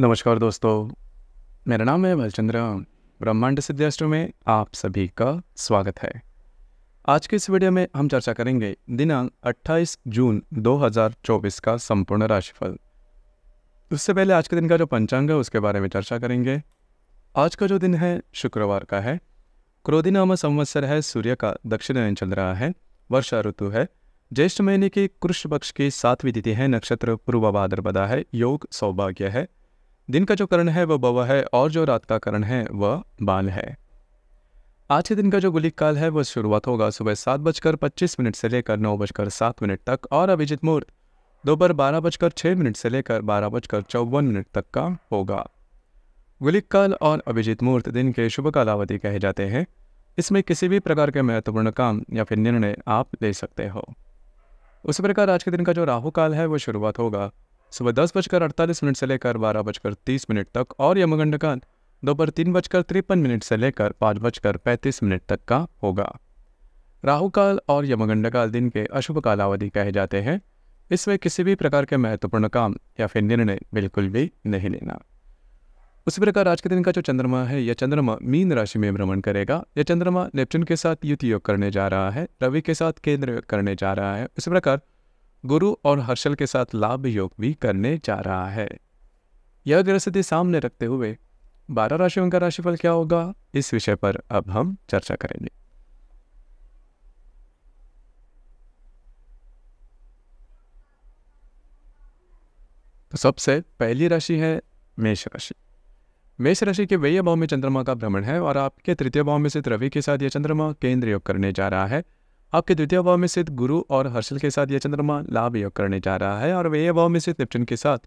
नमस्कार दोस्तों मेरा नाम है बलचंद्र ब्रह्मांड सिद्धाष्ट में आप सभी का स्वागत है आज के इस वीडियो में हम चर्चा करेंगे दिनांक 28 जून 2024 का संपूर्ण राशिफल उससे पहले आज के दिन का जो पंचांग है उसके बारे में चर्चा करेंगे आज का जो दिन है शुक्रवार का है क्रोधी नाम संवत्सर है सूर्य का दक्षिण चल रहा है वर्षा ऋतु है ज्येष्ठ महीने के कृष्ण पक्ष की सातवीं तिथि है नक्षत्र पूर्वाभाद्रपदा है योग सौभाग्य है दिन का जो करण है वह बव है और जो रात का करण है वह बाल है आज के दिन का जो गुलिक काल है वह शुरुआत होगा सुबह सात बजकर पच्चीस मिनट से लेकर नौ बजकर सात मिनट तक और अभिजित मुहूर्त दोपहर बारह बजकर छः मिनट से लेकर बारह बजकर चौवन मिनट तक का होगा गुलिक काल और अभिजीत मुहूर्त दिन के शुभ कालावधि कहे जाते हैं इसमें किसी भी प्रकार के महत्वपूर्ण काम या फिर निर्णय आप ले सकते हो उसी प्रकार आज के दिन का जो राहु काल है वो शुरुआत होगा सुबह दस बजकर अड़तालीस मिनट से लेकर बारह बजकर तीस मिनट तक और यमगंडकाल दोपहर तीन बजकर तिरपन मिनट से लेकर पाँच बजकर पैंतीस मिनट तक का होगा राहु काल और यमगंडकाल दिन के अशुभ कालावधि कहे जाते हैं इसमें किसी भी प्रकार के महत्वपूर्ण काम या फिर निर्णय बिल्कुल भी नहीं लेना उसी प्रकार आज के दिन का जो चंद्रमा है यह चंद्रमा मीन राशि में भ्रमण करेगा यह चंद्रमा नेपचून के साथ युति योग करने जा रहा है रवि के साथ केंद्र योग करने जा रहा है उसी प्रकार गुरु और हर्षल के साथ लाभ योग भी करने जा रहा है यह स्थिति सामने रखते हुए बारह राशियों का राशिफल क्या होगा इस विषय पर अब हम चर्चा करेंगे तो सबसे पहली राशि है मेष राशि मेष राशि के व्यय भाव में चंद्रमा का भ्रमण है और आपके तृतीय भाव में स्थित रवि के साथ यह चंद्रमा केंद्र योग करने जा रहा है आपके द्वितीय भाव में स्थित गुरु और हर्षल के साथ यह चंद्रमा लाभ योग करने जा रहा है और व्यय भाव में स्थित निपटन के साथ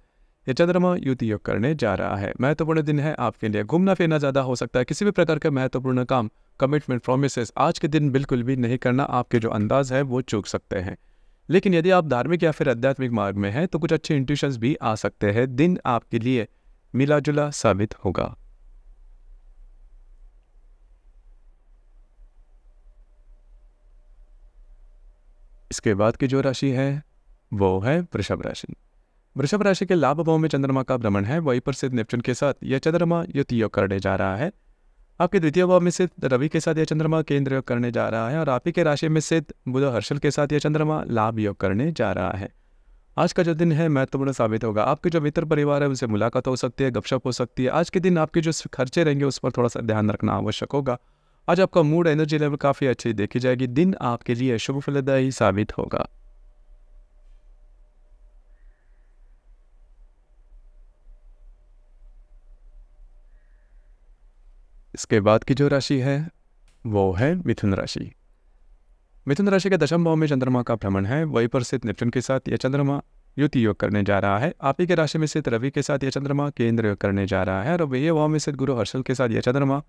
यह चंद्रमा युद्ध योग करने जा रहा है महत्वपूर्ण दिन है आपके लिए घूमना फिरना ज़्यादा हो सकता है किसी भी प्रकार का महत्वपूर्ण काम कमिटमेंट प्रोमिस आज के दिन बिल्कुल भी नहीं करना आपके जो अंदाज है वो चूक सकते हैं लेकिन यदि आप धार्मिक या फिर आध्यात्मिक मार्ग में हैं तो कुछ अच्छे इंट्यूशंस भी आ सकते हैं दिन आपके लिए मिला जुला साबित होगा इसके बाद की जो राशि है वो है वृषभ राशि वृषभ राशि के लाभ भाव में चंद्रमा का भ्रमण है वहीं पर सिद्ध नेपचून के साथ यह चंद्रमा युति योग करने जा रहा है आपके द्वितीय भाव में सिद्ध रवि के साथ यह चंद्रमा केंद्र योग करने जा रहा है और आप ही के राशि में सिद्ध बुध हर्षल के साथ यह चंद्रमा लाभ योग करने जा रहा है आज का जो दिन है महत्वपूर्ण साबित होगा आपके जो मित्र परिवार है उनसे मुलाकात हो सकती है गपशप हो सकती है आज के दिन आपके जो खर्चे रहेंगे उस पर थोड़ा सा ध्यान रखना आवश्यक होगा आज आपका मूड एनर्जी लेवल काफ़ी अच्छी देखी जाएगी दिन आपके लिए शुभ फलदायी साबित होगा इसके बाद की जो राशि है वो है मिथुन राशि मिथुन राशि के दशम भाव में चंद्रमा का भ्रमण है वही पर स्थित नेपटन के साथ यह चंद्रमा युति योग करने जा रहा है आप ही के राशि में स्थित रवि के साथ यह चंद्रमा केंद्र योग करने जा रहा है और वही भाव में स्थित गुरु हर्षल के साथ यह चंद्रमा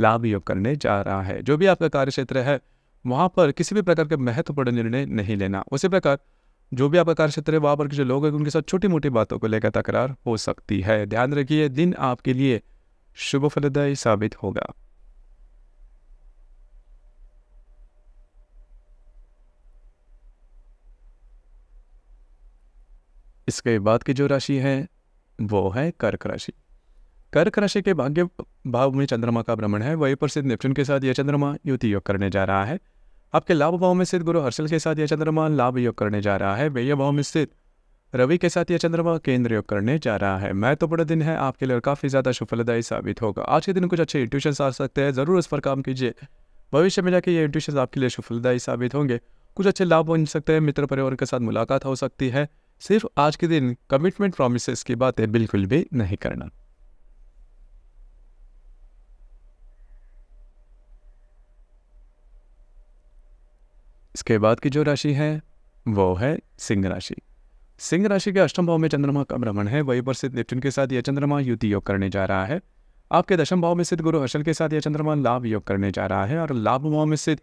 लाभ योग करने जा रहा है जो भी आपका कार्य क्षेत्र है वहाँ पर किसी भी प्रकार के महत्वपूर्ण निर्णय नहीं लेना उसी प्रकार जो भी आपका कार्य क्षेत्र है वहाँ पर जो लोग हैं उनके साथ छोटी मोटी बातों को लेकर तकरार हो सकती है ध्यान रखिए दिन आपके लिए शुभ फलदायी साबित होगा इसके बाद की जो राशि है वो है कर्क राशि कर्क राशि के भाग्य भाव में चंद्रमा का भ्रमण है वही पर सिद्ध नेपचून के साथ यह चंद्रमा युति योग करने जा रहा है आपके लाभ भाव में स्थित गुरु हर्षल के साथ यह चंद्रमा लाभ योग करने जा रहा है व्यय भाव में स्थित रवि के साथ यह चंद्रमा केंद्र योग करने जा रहा है मैं तो बड़ा दिन है आपके लिए काफ़ी ज़्यादा सफलदायी साबित होगा आज के दिन कुछ अच्छे इंट्यूशन आ सकते हैं ज़रूर उस पर काम कीजिए भविष्य में जाके ये इंट्यूशन आपके लिए सफलदायी साबित होंगे कुछ अच्छे लाभ बन सकते हैं मित्र परिवार के साथ मुलाकात हो सकती है सिर्फ आज के दिन कमिटमेंट प्रोमिस की बातें बिल्कुल भी नहीं करना इसके बाद की जो राशि है वो है सिंह राशि सिंह राशि के अष्टम भाव में चंद्रमा का भ्रमण है वही पर सिद्ध निपटुन के साथ यह चंद्रमा युति योग करने जा रहा है आपके दशम भाव में सिद्ध गुरु हर्षल के साथ यह चंद्रमा लाभ योग करने जा रहा है और लाभ भाव में सिद्ध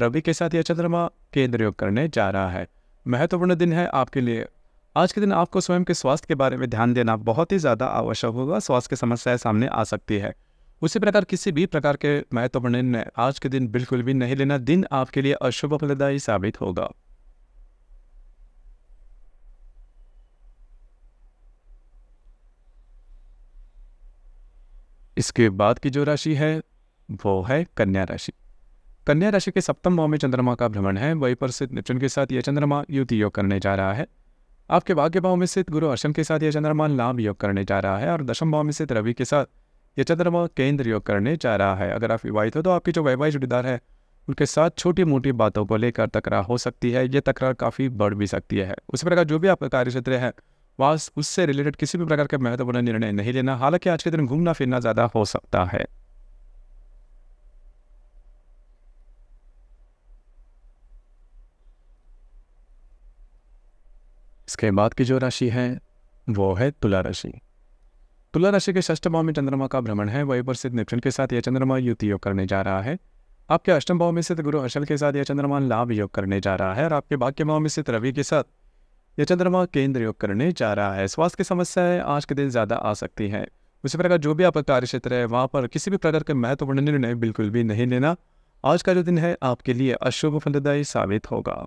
रवि के साथ यह चंद्रमा केंद्र योग करने जा रहा है महत्वपूर्ण दिन है आपके लिए आज के दिन आपको स्वयं के स्वास्थ्य के बारे में ध्यान देना बहुत ही ज़्यादा आवश्यक होगा स्वास्थ्य की समस्याएं सामने आ सकती है उसी प्रकार किसी भी प्रकार के महत्वपूर्ण तो निर्णय आज के दिन बिल्कुल भी नहीं लेना दिन आपके लिए अशुभ फलदायी साबित होगा इसके बाद की जो राशि है वो है कन्या राशि कन्या राशि के सप्तम भाव में चंद्रमा का भ्रमण है वही पर स्थित नेपचून के साथ यह चंद्रमा युति योग करने जा रहा है आपके भाग्य भाव में स्थित गुरु अर्शन के साथ यह चंद्रमा लाभ योग करने जा रहा है और दशम भाव में स्थित रवि के साथ यह चंद्रमा केंद्र योग करने जा रहा है अगर आप विवाहित हो तो आपके जो वैवाहिक जुड़ीदार है उनके साथ छोटी मोटी बातों को लेकर तकरार हो सकती है यह तकरार काफ़ी बढ़ भी सकती है उसी प्रकार जो भी आपका कार्य क्षेत्र है वहाँ उससे रिलेटेड किसी भी प्रकार का महत्वपूर्ण निर्णय नहीं लेना हालांकि आज के दिन घूमना फिरना ज़्यादा हो सकता है इसके बाद की जो राशि है वो है तुला राशि तुला राशि के षष्ठ भाव में चंद्रमा का भ्रमण है वही पर सिद्ध नेपचन के साथ यह चंद्रमा युति योग करने जा रहा है आपके अष्टम भाव में सिद्ध गुरु हर्षल के साथ यह चंद्रमा लाभ योग करने जा रहा है और आपके भाग्य भाव में सिद्ध रवि के साथ यह चंद्रमा केंद्र योग करने जा रहा है स्वास्थ्य की समस्याएं आज के दिन ज़्यादा आ सकती है उसी प्रकार जो भी आपका कार्य क्षेत्र है वहां पर किसी भी प्रकार के महत्वपूर्ण निर्णय बिल्कुल भी नहीं लेना आज का जो दिन है आपके लिए अशुभ फलदायी साबित होगा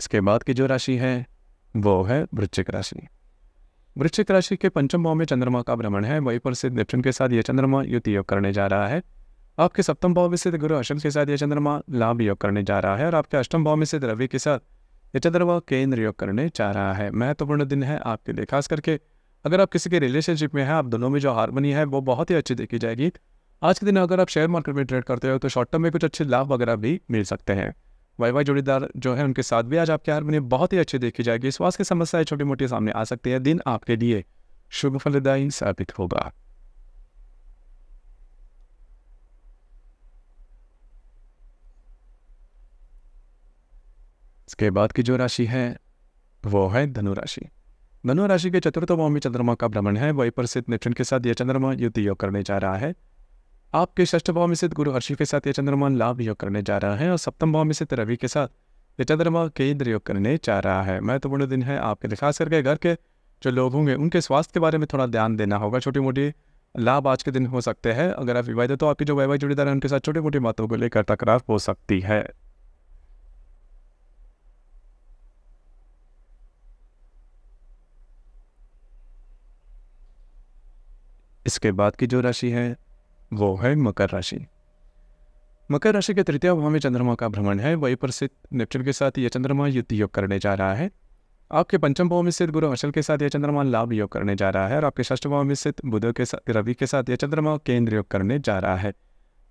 इसके बाद की जो राशि है वो है वृश्चिक राशि वृश्चिक राशि के पंचम भाव में चंद्रमा का भ्रमण है वहीं पर सिद्ध नेपचुन के साथ यह चंद्रमा युति योग करने जा रहा है आपके सप्तम भाव में सिद्ध गुरु अशम के साथ यह चंद्रमा लाभ योग करने जा रहा है और आपके अष्टम भाव में सिद्ध रवि के साथ यह चंद्रमा केंद्र योग करने जा रहा है महत्वपूर्ण दिन है आपके लिए खास करके अगर आप किसी के रिलेशनशिप में हैं आप दोनों में जो हारमोनी है वो बहुत ही अच्छी देखी जाएगी आज के दिन अगर आप शेयर मार्केट में ट्रेड करते हो तो शॉर्ट टर्म में कुछ अच्छे लाभ वगैरह भी मिल सकते हैं वाई वाई जोड़ीदार जो है उनके साथ भी आज आपके हारमोनी बहुत ही अच्छे देखी जाएगी स्वास्थ्य की समस्याएं छोटी मोटी सामने आ सकती है दिन आपके लिए शुभ फलदायी साबित होगा इसके बाद की जो राशि है वो है धनु राशि धनु राशि के चतुर्थ भाव में चंद्रमा का भ्रमण है वही पर स्थित के साथ यह चंद्रमा युद्ध योग करने जा रहा है आपके षष्ठ भाव में स्थित गुरु हर्षि के साथ ये चंद्रमा लाभ योग करने जा रहा है और सप्तम भाव में स्थित रवि के साथ ये चंद्रमा केंद्र योग करने जा रहा है महत्वपूर्ण दिन है आपके लिए खास करके घर के जो लोग होंगे उनके स्वास्थ्य के बारे में थोड़ा ध्यान देना होगा छोटी मोटी लाभ आज के दिन हो सकते हैं अगर आप विवाहित हो तो आपकी जो वैवाहिक जुड़ीदार है उनके साथ छोटी मोटी बातों को लेकर तकरार हो सकती है इसके बाद की जो राशि है वो है मकर राशि मकर राशि के तृतीय भाव में चंद्रमा का भ्रमण है वही पर स्थित नेपच्यून के साथ यह चंद्रमा युद्ध योग करने जा रहा है आपके पंचम भाव में स्थित गुरु अचल के साथ यह चंद्रमा लाभ योग करने जा रहा है और आपके षष्ठ भाव में स्थित बुध के साथ रवि के साथ यह चंद्रमा केंद्र योग करने जा रहा है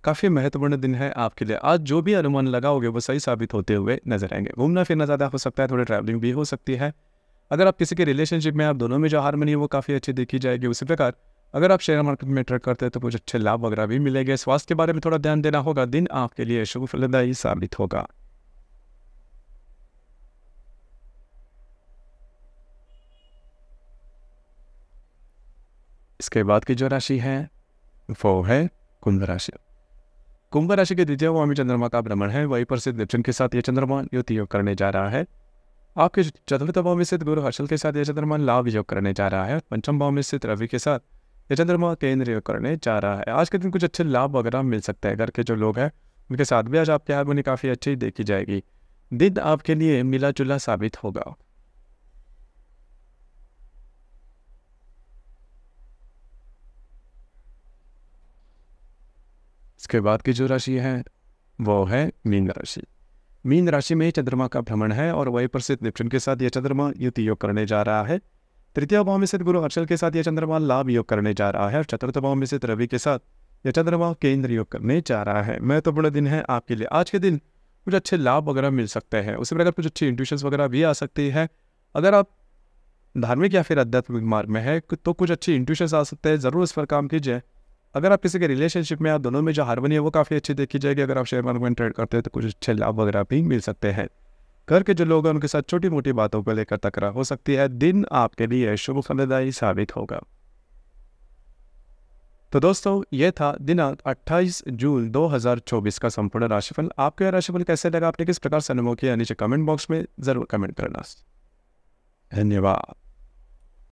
काफ़ी महत्वपूर्ण दिन है आपके लिए आज जो भी अनुमान लगाओगे वो सही साबित होते हुए नजर आएंगे घूमना फिरना ज़्यादा हो सकता है थोड़ी ट्रैवलिंग भी हो सकती है अगर आप किसी के रिलेशनशिप में आप दोनों में जो हारमनी है वो काफ़ी अच्छी देखी जाएगी उसी प्रकार अगर आप शेयर मार्केट में ट्रेड करते हैं तो कुछ अच्छे लाभ वगैरह भी मिलेंगे स्वास्थ्य के बारे में थोड़ा ध्यान देना होगा दिन आपके लिए शुभ फलदायी साबित होगा इसके बाद की जो राशि है वो है कुंभ राशि कुंभ राशि के द्वितीय भाव में चंद्रमा का भ्रमण है वही पर सिद्ध के साथ ये चंद्रमा युति योग करने जा रहा है आपके चतुर्थ भाव में स्थित गुरु हर्षल के साथ यह चंद्रमा लाभ योग करने जा रहा है पंचम भाव में स्थित रवि के साथ चंद्रमा केंद्रीय करने जा रहा है आज के दिन कुछ अच्छे लाभ वगैरह मिल सकते हैं घर के जो लोग हैं उनके साथ भी आज आपकी हारमोनी काफ़ी अच्छी देखी जाएगी दिन आपके लिए मिला जुला साबित होगा इसके बाद की जो राशि है वो है मीन राशि मीन राशि में चंद्रमा का भ्रमण है और वही प्रसिद्ध निपटन के साथ यह चंद्रमा युति योग करने जा रहा है तृतीय भाव में स्थित गुरु हर्षल के साथ यह चंद्रमा लाभ योग करने जा रहा है और चतुर्थ भाव में स्थित रवि के साथ यह चंद्रमा केंद्र योग करने जा रहा है महत्वपूर्ण दिन है आपके लिए आज के दिन कुछ अच्छे लाभ वगैरह मिल सकते हैं उसी प्रकार कुछ अच्छी इंट्यूशंस वगैरह भी आ सकती है अगर आप धार्मिक या फिर आध्यात्मिक मार्ग में है तो कुछ अच्छी इंट्यूशंस आ सकते हैं ज़रूर इस पर काम कीजिए अगर आप किसी के रिलेशनशिप में आप दोनों में जो हारमोनी है वो काफ़ी अच्छी देखी जाएगी अगर आप शेयर मार्केट में ट्रेड करते हैं तो कुछ अच्छे लाभ वगैरह भी मिल सकते हैं घर के जो लोग हैं उनके साथ छोटी मोटी बातों को लेकर तकरा हो सकती है दिन आपके लिए शुभ फलदायी साबित होगा तो दोस्तों ये था दिनांक 28 जून 2024 का संपूर्ण राशिफल आपको यह राशिफल कैसे लगा आपने किस प्रकार से अनुभव किया नीचे कमेंट बॉक्स में जरूर कमेंट करना धन्यवाद